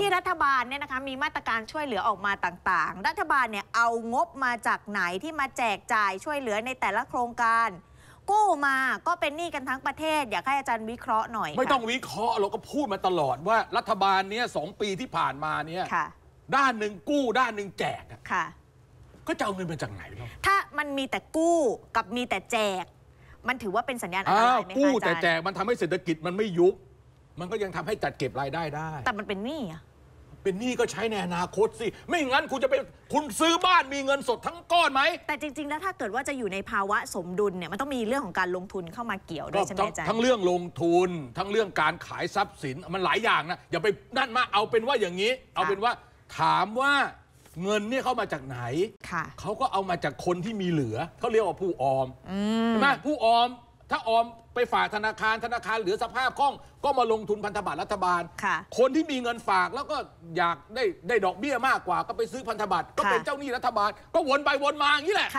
ที่รัฐบาลเนี่ยนะคะมีมาตรการช่วยเหลือออกมาต่างๆ รัฐบาลเนี่ยเอางบมาจากไหนที่มาแจกจ่ายช่วยเหลือในแต่ละโครงการ กู้มาก็เป็นหนี้กันทั้งประเทศอยากให้อาจารย์วิเคราะห์หน่อยไม่ต้องวิเคราะห์เราก็พูดมาตลอดว่ารัฐบาลเนี่ยสองปีที่ผ่านมาเนี่ยด้านหนึ่งกู้ด้านหนึ่งแจกค่ะก็จะเอาเงินมาจากไหนเนาะถ้ามันมีแต่กู้กับมีแต่แจก มันถือว่าเป็นสัญญาณอะไรไหมคะอาจารย์กู้แต่แจกมันทำให้เศรษฐกิจมันไม่ยุบมันก็ยังทำให้จัดเก็บรายได้ได้ แต่มันเป็นหนี้อะเป็นหนี้ก็ใช้ในอนาคตสิ ไม่งั้นคุณจะไปคุณซื้อบ้านมีเงินสดทั้งก้อนไหม แต่จริง ๆแล้ว ถ้าเกิดว่าจะอยู่ในภาวะสมดุลเนี่ยมันต้องมีเรื่องของการลงทุนเข้ามาเกี่ยวด้วยใช่ไหมอาจารย์ทั้งเรื่องลงทุน ทั้งเรื่องการขายทรัพย์สิน มันหลายอย่างนะอย่าไปนั่นมาเอาเป็นว่าอย่างนี้ เอาเป็นว่าถามว่าเงินนี่เข้ามาจากไหนเขาก็เอามาจากคนที่มีเหลือเขาเรียกว่าผู้ออมใช่ไหมผู้ออมถ้าออมไปฝากธนาคารธนาคารเหลือสภาพคล่อง ก็มาลงทุนพันธบัตรรัฐบาลคคนที่มีเงินฝากแล้วก็อยากได้ได้ดอกเบี้ยมากกว่าก็ไปซื้อพันธบัตร ก็เป็นเจ้าหนี้รัฐบาล ก็วนไปวนมาอย่างนี้แหละ